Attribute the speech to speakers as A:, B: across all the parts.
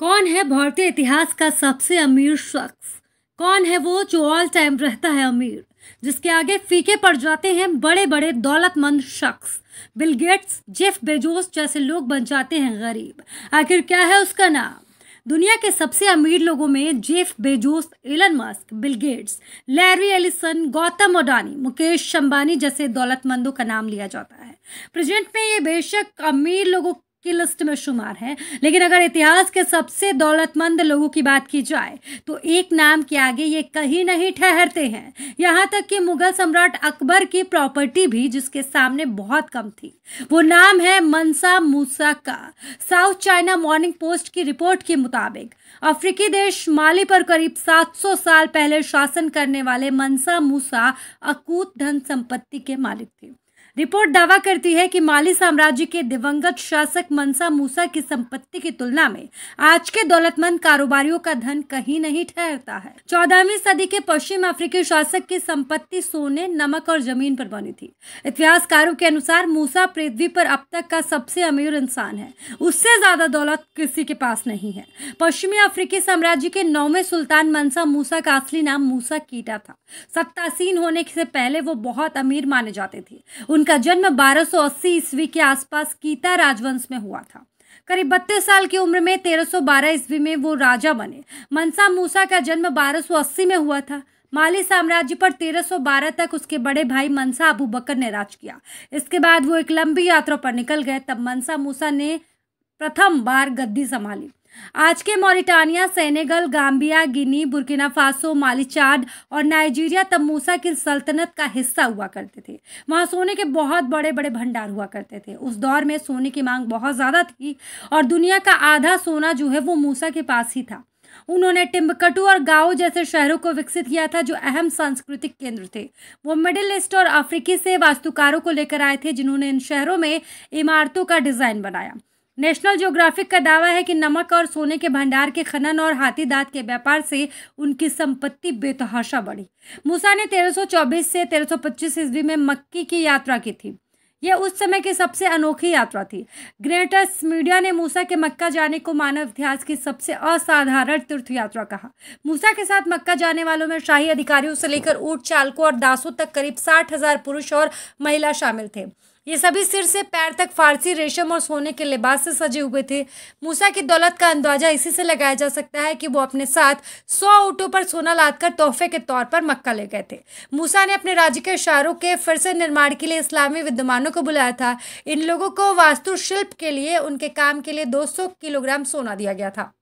A: कौन है भारतीय इतिहास का सबसे अमीर शख्स कौन है वो जो ऑल टाइम रहता है अमीर जिसके आगे फीके पड़ जाते हैं बड़े बड़े दौलतमंद शख्स बिल गेट्स जेफ बेजोस जैसे लोग बन जाते हैं गरीब आखिर क्या है उसका नाम दुनिया के सबसे अमीर लोगों में Jeff Bezos Elon Musk Bill Gates Larry Ellison Gautam Adani Mukesh Ambani जैसे दौलतमंदों का नाम लिया जाता है प्रेजेंट में ये बेशक अमीर लोगों की लिस्ट में शुमार हैं लेकिन अगर इतिहास के सबसे दौलतमंद लोगों की बात की जाए तो एक नाम के आगे ये कहीं नहीं ठहरते हैं यहाँ तक कि मुगल सम्राट अकबर की प्रॉपर्टी भी जिसके सामने बहुत कम थी वो नाम है मनसा मूसा का साउथ चाइना मॉर्निंग पोस्ट की रिपोर्ट के मुताबिक अफ्रीकी देश माली पर करीब 700 साल पहले शासन करने वाले मनसा मूसा अकूत धन संपत्ति के मालिक थे रिपोर्ट दावा करती है कि माली साम्राज्य के दिवंगत शासक मनसा मूसा की संपत्ति की तुलना में आज के दौलतमंद कारोबारियों का धन कहीं नहीं ठहरता है चौदहवीं सदी के पश्चिम अफ्रीकी शासक की संपत्ति सोने नमक और जमीन पर बनी थी इतिहासकारों के अनुसार मूसा पृथ्वी पर अब तक का सबसे अमीर इंसान है उससे ज्यादा दौलत किसी के पास नहीं है पश्चिमी अफ्रीकी साम्राज्य के नौवे सुल्तान मनसा मूसा का असली नाम मूसा कीटा था सत्तासीन होने से पहले वो बहुत अमीर माने जाते थे उन इनका जन्म 1280 ईस्वी के आसपास कीता राजवंश में हुआ था करीब बत्तीस साल की उम्र में 1312 ईस्वी में वो राजा बने मनसा मूसा का जन्म 1280 में हुआ था माली साम्राज्य पर 1312 तक उसके बड़े भाई मनसा अबू बकर ने राज किया इसके बाद वो एक लंबी यात्रा पर निकल गए तब मनसा मूसा ने प्रथम बार गद्दी संभाली आज के Mauritania Senegal Gambia Guinea Burkina Faso Mali Chad और नाइजीरिया तब मूसा की सल्तनत का हिस्सा हुआ करते थे वहाँ सोने के बहुत बड़े बड़े भंडार हुआ करते थे उस दौर में सोने की मांग बहुत ज़्यादा थी और दुनिया का आधा सोना जो है वो मूसा के पास ही था उन्होंने टिम्बकटू और गाओ जैसे शहरों को विकसित किया था जो अहम सांस्कृतिक केंद्र थे वो मिडिल ईस्ट और अफ्रीकी से वास्तुकारों को लेकर आए थे जिन्होंने इन शहरों में इमारतों का डिज़ाइन बनाया नेशनल ज्योग्राफिक का दावा है कि नमक और सोने के भंडार के खनन और हाथी दांत के व्यापार से उनकी संपत्ति बेतहाशा बढ़ी मूसा ने 1324 से 1325 ईस्वी में मक्की की यात्रा की थी यह उस समय की सबसे अनोखी यात्रा थी ग्रेटस्ट मीडिया ने मूसा के मक्का जाने को मानव इतिहास की सबसे असाधारण तीर्थ यात्रा कहा मूसा के साथ मक्का जाने वालों में शाही अधिकारियों से लेकर ऊट चालकों और दासों तक करीब साठ हजार पुरुष और महिला शामिल थे ये सभी सिर से पैर तक फारसी रेशम और सोने के लिबास से सजे हुए थे मूसा की दौलत का अंदाजा इसी से लगाया जा सकता है कि वो अपने साथ सौ ऊँटों पर सोना लाद कर तोहफे के तौर पर मक्का ले गए थे मूसा ने अपने राज्य के इशारों के फिर से निर्माण के लिए इस्लामी विद्वानों को बुलाया था इन लोगों को वास्तुशिल्प के लिए उनके काम के लिए दो किलोग्राम सोना दिया गया था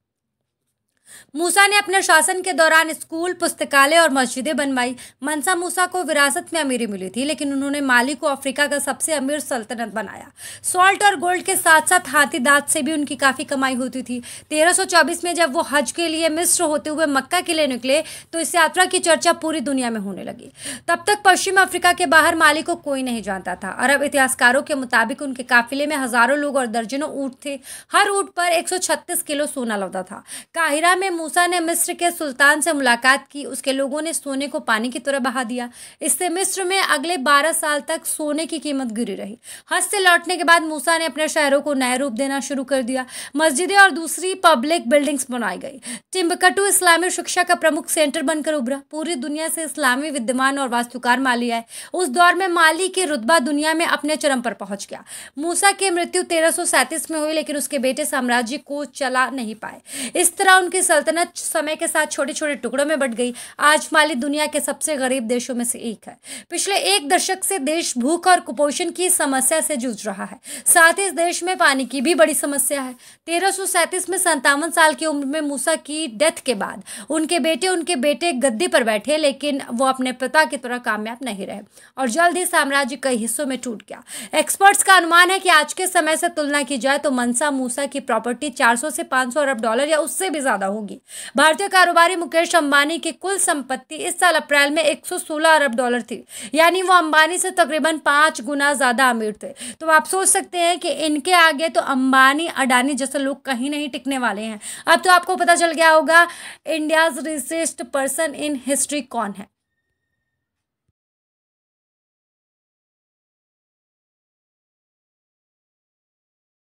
A: मूसा ने अपने शासन के दौरान स्कूल पुस्तकालय और मस्जिदें बनवाई मनसा मूसा को विरासत में अमीरी मिली थी लेकिन उन्होंने माली को अफ्रीका का सबसे अमीर सल्तनत बनाया सॉल्ट और गोल्ड के साथ साथ हाथी दांत से भी उनकी काफ़ी कमाई होती थी 1324 में जब वो हज के लिए मिस्र होते हुए मक्का के लिए निकले तो इस यात्रा की चर्चा पूरी दुनिया में होने लगी तब तक पश्चिम अफ्रीका के बाहर माली को कोई नहीं जानता था अरब इतिहासकारों के मुताबिक उनके काफिले में हज़ारों लोग और दर्जनों ऊँट थे हर ऊँट पर एक किलो सोना लौता था काहिरा में मूसा ने मिस्र के सुल्तान से मुलाकात की उसके लोगों ने सोने को पानी की तरह बहा दिया इससे मिस्र में अगले बारह साल तक सोने की कीमत गिरी रही हज से लौटने के बाद मूसा ने अपने शहरों को नया रूप देना शुरू कर दिया मस्जिदें और दूसरी पब्लिक बिल्डिंग्स बनाई गई टिम्बकटू इस्लामी शिक्षा का प्रमुख सेंटर बनकर उभरा पूरी दुनिया से इस्लामी विद्यमान और वास्तुकार माली आए उस दौर में माली के रुतबा दुनिया में अपने चरम पर पहुंच गया मूसा की मृत्यु तेरह में हुई लेकिन उसके बेटे साम्राज्य को चला नहीं पाए इस तरह उनके सल्तनत समय के साथ छोटे छोटे टुकड़ों में बट गई आज माली दुनिया के सबसे गरीब देशों में से एक है पिछले एक दशक से देश भूख और कुपोषण की समस्या से जूझ रहा है साथ ही इस देश में पानी की भी बड़ी समस्या है तेरह में संतावन साल की उम्र में मूसा की डेथ के बाद उनके बेटे उनके बेटे गद्दी पर बैठे लेकिन वो अपने पिता की तरह कामयाब नहीं रहे और जल्द ही साम्राज्य कई हिस्सों में टूट गया एक्सपर्ट्स का अनुमान है कि आज के समय से तुलना की जाए तो मनसा मूसा की प्रॉपर्टी 400 से 500 अरब डॉलर या उससे भी ज़्यादा होगी भारतीय कारोबारी मुकेश अंबानी की कुल संपत्ति इस साल अप्रैल में 116 अरब डॉलर थी यानी वो अंबानी से तकरीबन पांच गुना ज़्यादा अमीर थे तो आप सोच सकते हैं कि इनके आगे तो अंबानी अडानी जैसे लोग कहीं नहीं टिकने वाले हैं अब तो आपको पता चल गया होगा India's richest person in history कौन है